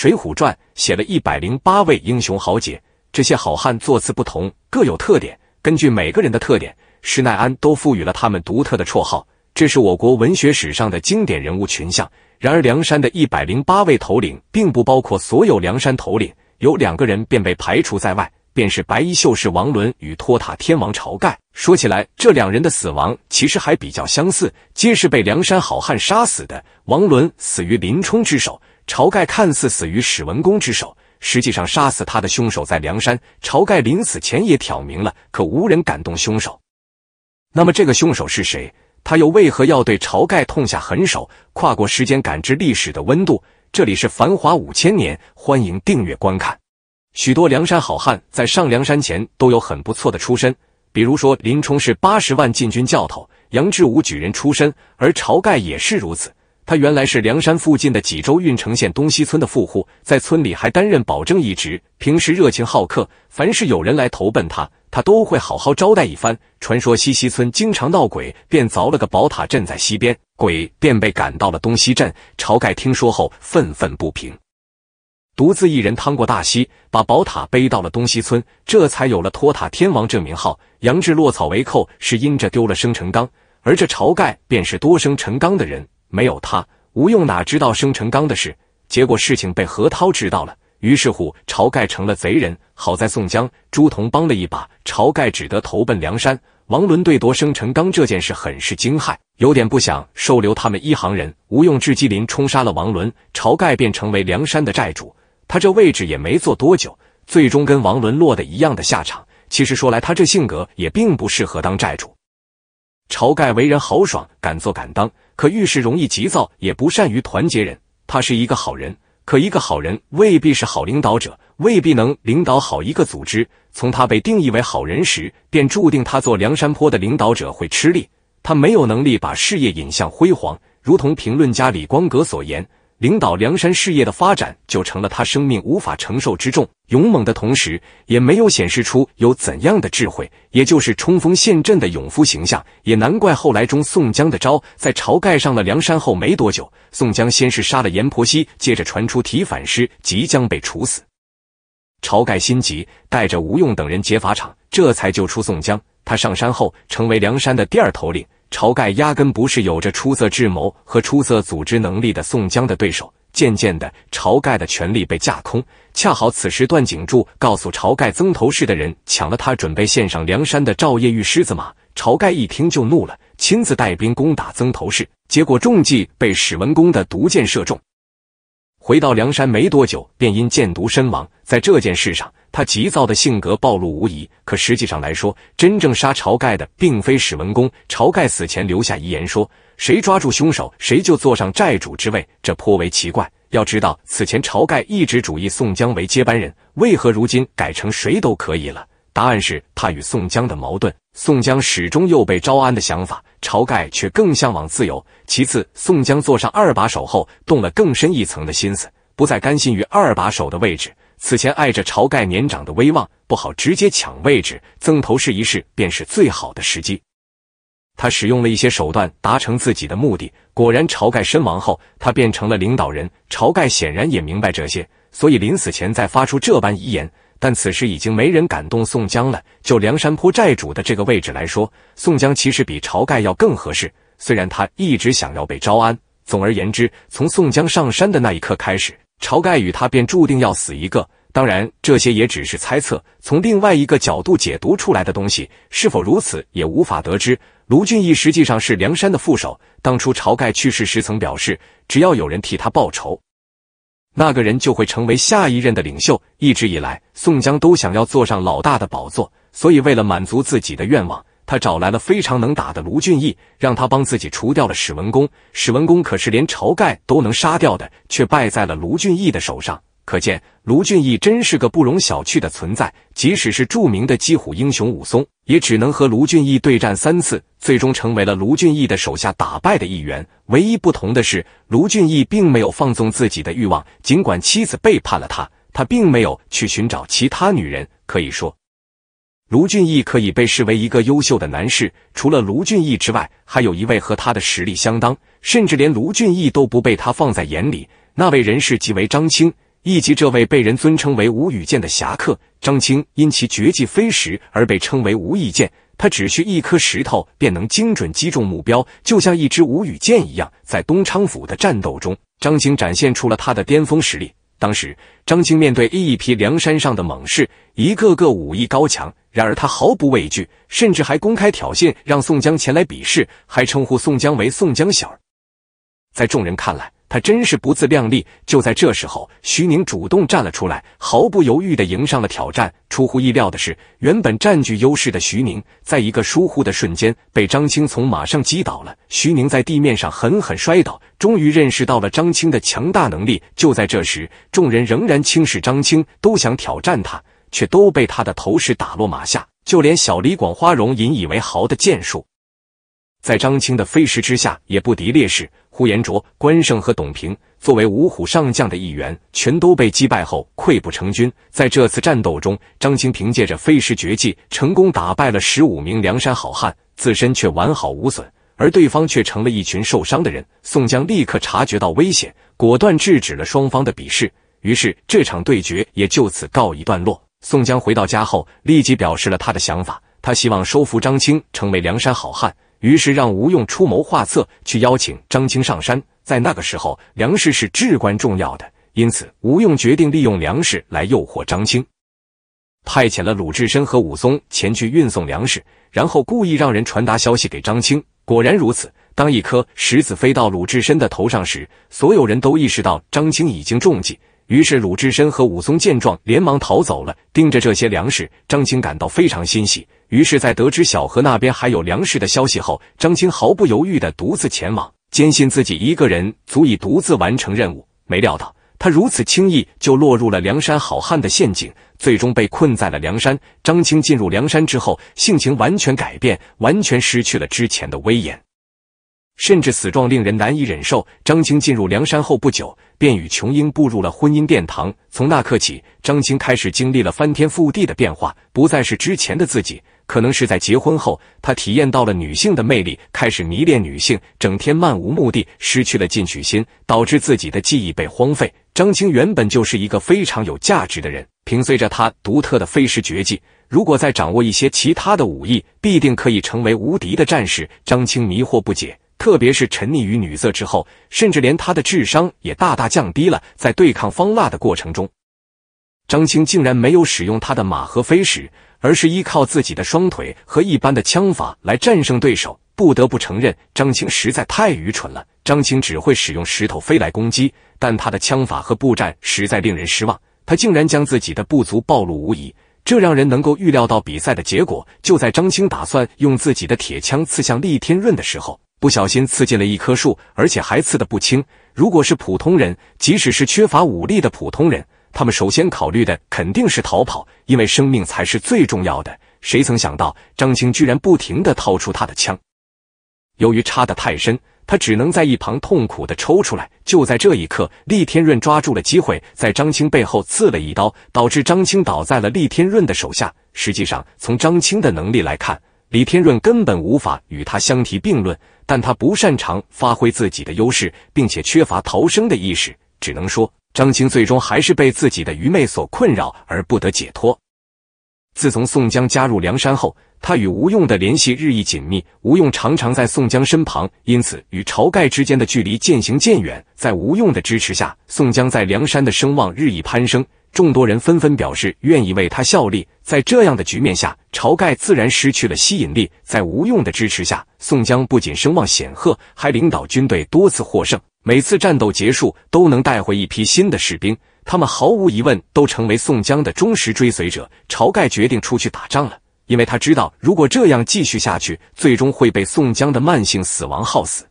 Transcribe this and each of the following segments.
《水浒传》写了一百零八位英雄豪杰，这些好汉坐姿不同，各有特点。根据每个人的特点，施耐庵都赋予了他们独特的绰号。这是我国文学史上的经典人物群像。然而，梁山的一百零八位头领并不包括所有梁山头领，有两个人便被排除在外，便是白衣秀士王伦与托塔天王晁盖。说起来，这两人的死亡其实还比较相似，皆是被梁山好汉杀死的。王伦死于林冲之手。晁盖看似死于史文恭之手，实际上杀死他的凶手在梁山。晁盖临死前也挑明了，可无人敢动凶手。那么这个凶手是谁？他又为何要对晁盖痛下狠手？跨过时间，感知历史的温度。这里是《繁华五千年》，欢迎订阅观看。许多梁山好汉在上梁山前都有很不错的出身，比如说林冲是八十万禁军教头，杨志武举人出身，而晁盖也是如此。他原来是梁山附近的济州郓城县东西村的富户，在村里还担任保证一职，平时热情好客，凡是有人来投奔他，他都会好好招待一番。传说西溪村经常闹鬼，便凿了个宝塔镇在西边，鬼便被赶到了东西镇。晁盖听说后愤愤不平，独自一人趟过大溪，把宝塔背到了东西村，这才有了托塔天王这名号。杨志落草为寇是因着丢了生辰纲，而这晁盖便是多生辰纲的人。没有他，吴用哪知道生辰纲的事？结果事情被何涛知道了，于是乎晁盖成了贼人。好在宋江、朱仝帮了一把，晁盖只得投奔梁山。王伦对夺生辰纲这件事很是惊骇，有点不想收留他们一行人。吴用至机林冲杀了王伦，晁盖便成为梁山的寨主。他这位置也没坐多久，最终跟王伦落得一样的下场。其实说来，他这性格也并不适合当寨主。晁盖为人豪爽，敢做敢当。可遇事容易急躁，也不善于团结人。他是一个好人，可一个好人未必是好领导者，未必能领导好一个组织。从他被定义为好人时，便注定他做梁山坡的领导者会吃力。他没有能力把事业引向辉煌，如同评论家李光格所言。领导梁山事业的发展就成了他生命无法承受之重。勇猛的同时，也没有显示出有怎样的智慧，也就是冲锋陷阵的勇夫形象。也难怪后来中宋江的招。在晁盖上了梁山后没多久，宋江先是杀了阎婆惜，接着传出提反诗，即将被处死。晁盖心急，带着吴用等人劫法场，这才救出宋江。他上山后，成为梁山的第二头领。晁盖压根不是有着出色智谋和出色组织能力的宋江的对手。渐渐的，晁盖的权力被架空。恰好此时，段景柱告诉晁盖，曾头市的人抢了他准备献上梁山的赵业玉狮子马。晁盖一听就怒了，亲自带兵攻打曾头市，结果中计，被史文恭的毒箭射中。回到梁山没多久，便因箭毒身亡。在这件事上，他急躁的性格暴露无遗。可实际上来说，真正杀晁盖的并非史文恭。晁盖死前留下遗言说：“谁抓住凶手，谁就坐上寨主之位。”这颇为奇怪。要知道，此前晁盖一直主义宋江为接班人，为何如今改成谁都可以了？答案是他与宋江的矛盾。宋江始终又被招安的想法。晁盖却更向往自由。其次，宋江坐上二把手后，动了更深一层的心思，不再甘心于二把手的位置。此前碍着晁盖年长的威望，不好直接抢位置，曾头市一试便是最好的时机。他使用了一些手段达成自己的目的。果然，晁盖身亡后，他变成了领导人。晁盖显然也明白这些，所以临死前再发出这般遗言。但此时已经没人敢动宋江了。就梁山坡寨主的这个位置来说，宋江其实比晁盖要更合适。虽然他一直想要被招安。总而言之，从宋江上山的那一刻开始，晁盖与他便注定要死一个。当然，这些也只是猜测，从另外一个角度解读出来的东西是否如此，也无法得知。卢俊义实际上是梁山的副手，当初晁盖去世时曾表示，只要有人替他报仇。那个人就会成为下一任的领袖。一直以来，宋江都想要坐上老大的宝座，所以为了满足自己的愿望，他找来了非常能打的卢俊义，让他帮自己除掉了史文恭。史文恭可是连晁盖都能杀掉的，却败在了卢俊义的手上。可见，卢俊义真是个不容小觑的存在。即使是著名的“击虎英雄”武松，也只能和卢俊义对战三次，最终成为了卢俊义的手下打败的一员。唯一不同的是，卢俊义并没有放纵自己的欲望，尽管妻子背叛了他，他并没有去寻找其他女人。可以说，卢俊义可以被视为一个优秀的男士。除了卢俊义之外，还有一位和他的实力相当，甚至连卢俊义都不被他放在眼里。那位人士即为张青。以及这位被人尊称为吴语剑的侠客张青，因其绝技飞石而被称为无语剑。他只需一颗石头便能精准击中目标，就像一支无羽剑一样。在东昌府的战斗中，张青展现出了他的巅峰实力。当时，张青面对一批梁山上的猛士，一个个武艺高强，然而他毫不畏惧，甚至还公开挑衅，让宋江前来比试，还称呼宋江为宋江小儿。在众人看来。他真是不自量力！就在这时候，徐宁主动站了出来，毫不犹豫的迎上了挑战。出乎意料的是，原本占据优势的徐宁，在一个疏忽的瞬间，被张青从马上击倒了。徐宁在地面上狠狠摔倒，终于认识到了张青的强大能力。就在这时，众人仍然轻视张青，都想挑战他，却都被他的头饰打落马下。就连小李广花荣引以为豪的剑术。在张清的飞石之下，也不敌劣势。呼延灼、关胜和董平作为五虎上将的一员，全都被击败后溃不成军。在这次战斗中，张清凭借着飞石绝技，成功打败了十五名梁山好汉，自身却完好无损，而对方却成了一群受伤的人。宋江立刻察觉到危险，果断制止了双方的比试。于是这场对决也就此告一段落。宋江回到家后，立即表示了他的想法，他希望收服张清，成为梁山好汉。于是让吴用出谋划策，去邀请张青上山。在那个时候，粮食是至关重要的，因此吴用决定利用粮食来诱惑张青，派遣了鲁智深和武松前去运送粮食，然后故意让人传达消息给张青。果然如此，当一颗石子飞到鲁智深的头上时，所有人都意识到张青已经中计。于是鲁智深和武松见状，连忙逃走了。盯着这些粮食，张青感到非常欣喜。于是，在得知小河那边还有粮食的消息后，张青毫不犹豫地独自前往，坚信自己一个人足以独自完成任务。没料到，他如此轻易就落入了梁山好汉的陷阱，最终被困在了梁山。张青进入梁山之后，性情完全改变，完全失去了之前的威严。甚至死状令人难以忍受。张青进入梁山后不久，便与琼英步入了婚姻殿堂。从那刻起，张青开始经历了翻天覆地的变化，不再是之前的自己。可能是在结婚后，他体验到了女性的魅力，开始迷恋女性，整天漫无目的，失去了进取心，导致自己的记忆被荒废。张青原本就是一个非常有价值的人，凭随着他独特的飞石绝技，如果再掌握一些其他的武艺，必定可以成为无敌的战士。张青迷惑不解。特别是沉溺于女色之后，甚至连他的智商也大大降低了。在对抗方腊的过程中，张青竟然没有使用他的马和飞矢，而是依靠自己的双腿和一般的枪法来战胜对手。不得不承认，张青实在太愚蠢了。张青只会使用石头飞来攻击，但他的枪法和步战实在令人失望。他竟然将自己的不足暴露无遗，这让人能够预料到比赛的结果。就在张青打算用自己的铁枪刺向厉天润的时候。不小心刺进了一棵树，而且还刺的不轻。如果是普通人，即使是缺乏武力的普通人，他们首先考虑的肯定是逃跑，因为生命才是最重要的。谁曾想到，张青居然不停的掏出他的枪。由于插的太深，他只能在一旁痛苦的抽出来。就在这一刻，厉天润抓住了机会，在张青背后刺了一刀，导致张青倒在了厉天润的手下。实际上，从张青的能力来看。李天润根本无法与他相提并论，但他不擅长发挥自己的优势，并且缺乏逃生的意识，只能说张青最终还是被自己的愚昧所困扰而不得解脱。自从宋江加入梁山后，他与吴用的联系日益紧密，吴用常常在宋江身旁，因此与晁盖之间的距离渐行渐远。在吴用的支持下，宋江在梁山的声望日益攀升。众多人纷纷表示愿意为他效力。在这样的局面下，晁盖自然失去了吸引力。在吴用的支持下，宋江不仅声望显赫，还领导军队多次获胜。每次战斗结束，都能带回一批新的士兵，他们毫无疑问都成为宋江的忠实追随者。晁盖决定出去打仗了，因为他知道如果这样继续下去，最终会被宋江的慢性死亡耗死。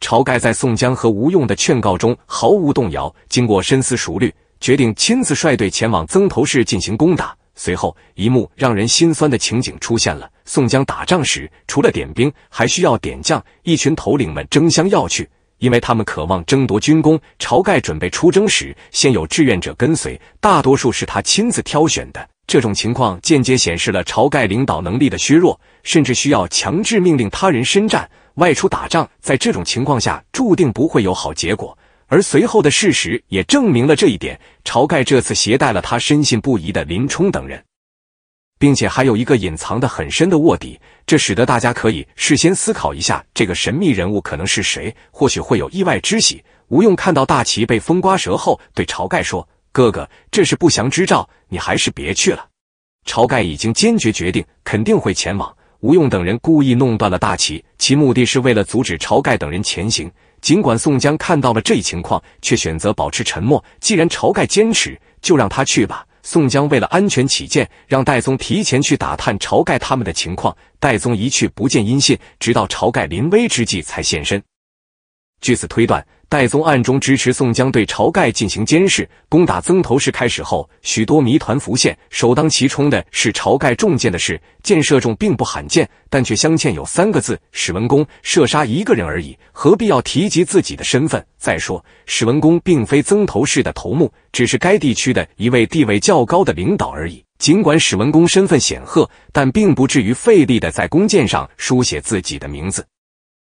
晁盖在宋江和吴用的劝告中毫无动摇，经过深思熟虑。决定亲自率队前往曾头市进行攻打。随后一幕让人心酸的情景出现了：宋江打仗时，除了点兵，还需要点将，一群头领们争相要去，因为他们渴望争夺军功。晁盖准备出征时，先有志愿者跟随，大多数是他亲自挑选的。这种情况间接显示了晁盖领导能力的削弱，甚至需要强制命令他人深战。外出打仗，在这种情况下，注定不会有好结果。而随后的事实也证明了这一点。晁盖这次携带了他深信不疑的林冲等人，并且还有一个隐藏的很深的卧底，这使得大家可以事先思考一下这个神秘人物可能是谁，或许会有意外之喜。吴用看到大旗被风刮折后，对晁盖说：“哥哥，这是不祥之兆，你还是别去了。”晁盖已经坚决决定，肯定会前往。吴用等人故意弄断了大旗，其目的是为了阻止晁盖等人前行。尽管宋江看到了这一情况，却选择保持沉默。既然晁盖坚持，就让他去吧。宋江为了安全起见，让戴宗提前去打探晁盖他们的情况。戴宗一去不见音信，直到晁盖临危之际才现身。据此推断。戴宗暗中支持宋江对晁盖进行监视。攻打曾头市开始后，许多谜团浮现。首当其冲的是晁盖中箭的事。箭射中并不罕见，但却镶嵌有三个字“史文恭”。射杀一个人而已，何必要提及自己的身份？再说，史文恭并非曾头市的头目，只是该地区的一位地位较高的领导而已。尽管史文恭身份显赫，但并不至于费力的在弓箭上书写自己的名字。